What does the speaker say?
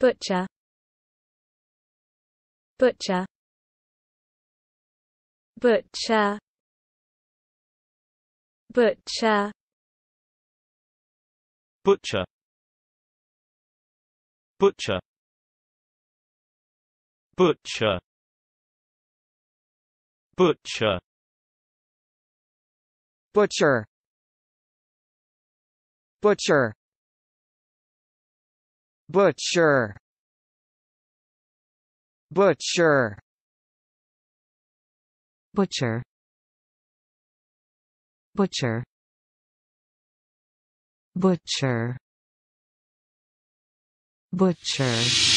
butcher butcher butcher butcher butcher butcher butcher butcher butcher butcher Butcher Butcher Butcher Butcher Butcher Butcher